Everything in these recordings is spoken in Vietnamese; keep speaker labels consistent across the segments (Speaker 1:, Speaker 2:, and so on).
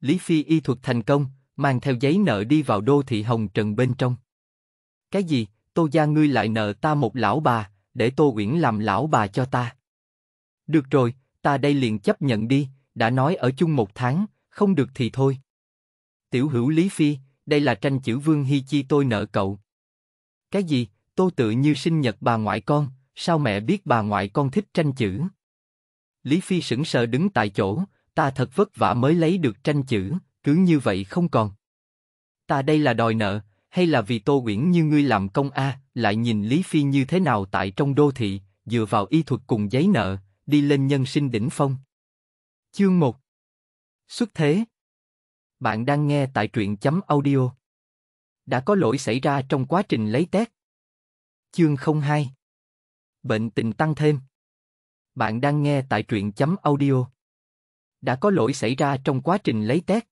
Speaker 1: Lý Phi y thuật thành công, mang theo giấy nợ đi vào đô thị Hồng Trần bên trong. Cái gì, tô gia ngươi lại nợ ta một lão bà, để tô uyển làm lão bà cho ta. Được rồi, ta đây liền chấp nhận đi, đã nói ở chung một tháng, không được thì thôi. Tiểu hữu Lý Phi, đây là tranh chữ Vương Hi Chi tôi nợ cậu. Cái gì, tô tự như sinh nhật bà ngoại con, sao mẹ biết bà ngoại con thích tranh chữ? Lý Phi sững sờ đứng tại chỗ, Ta thật vất vả mới lấy được tranh chữ, cứ như vậy không còn. Ta đây là đòi nợ, hay là vì Tô Quyển như ngươi làm công a, lại nhìn Lý Phi như thế nào tại trong đô thị, dựa vào y thuật cùng giấy nợ, đi lên nhân sinh đỉnh phong. Chương 1 Xuất thế Bạn đang nghe tại truyện chấm audio. Đã có lỗi xảy ra trong quá trình lấy test. Chương 02 Bệnh tình tăng thêm Bạn đang nghe tại truyện chấm audio đã có lỗi xảy ra trong quá trình lấy test.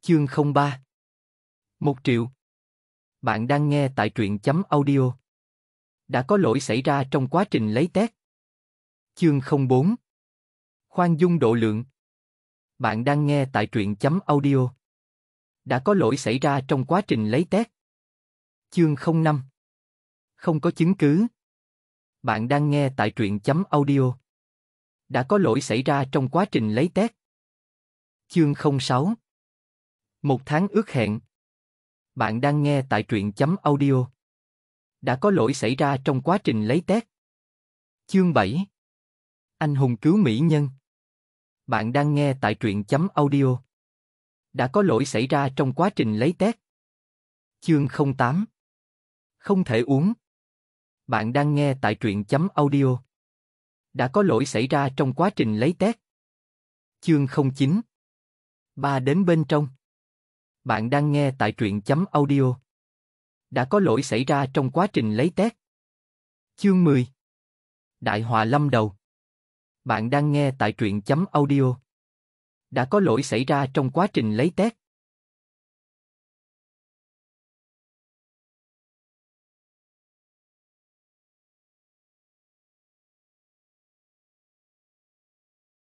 Speaker 1: Chương 03 Một triệu Bạn đang nghe tại truyện chấm audio. Đã có lỗi xảy ra trong quá trình lấy test. Chương 04 Khoan dung độ lượng Bạn đang nghe tại truyện chấm audio. Đã có lỗi xảy ra trong quá trình lấy test. Chương 05 Không có chứng cứ. Bạn đang nghe tại truyện chấm audio đã có lỗi xảy ra trong quá trình lấy test. Chương 06 Một tháng ước hẹn Bạn đang nghe tại truyện chấm audio. Đã có lỗi xảy ra trong quá trình lấy test. Chương 7 Anh hùng cứu mỹ nhân Bạn đang nghe tại truyện chấm audio. Đã có lỗi xảy ra trong quá trình lấy test. Chương 08 Không thể uống Bạn đang nghe tại truyện chấm audio đã có lỗi xảy ra trong quá trình lấy test. Chương 09 Ba đến bên trong Bạn đang nghe tại truyện chấm audio. Đã có lỗi xảy ra trong quá trình lấy test. Chương 10 Đại hòa lâm đầu Bạn đang nghe tại truyện chấm audio. Đã có lỗi xảy ra trong quá trình lấy test.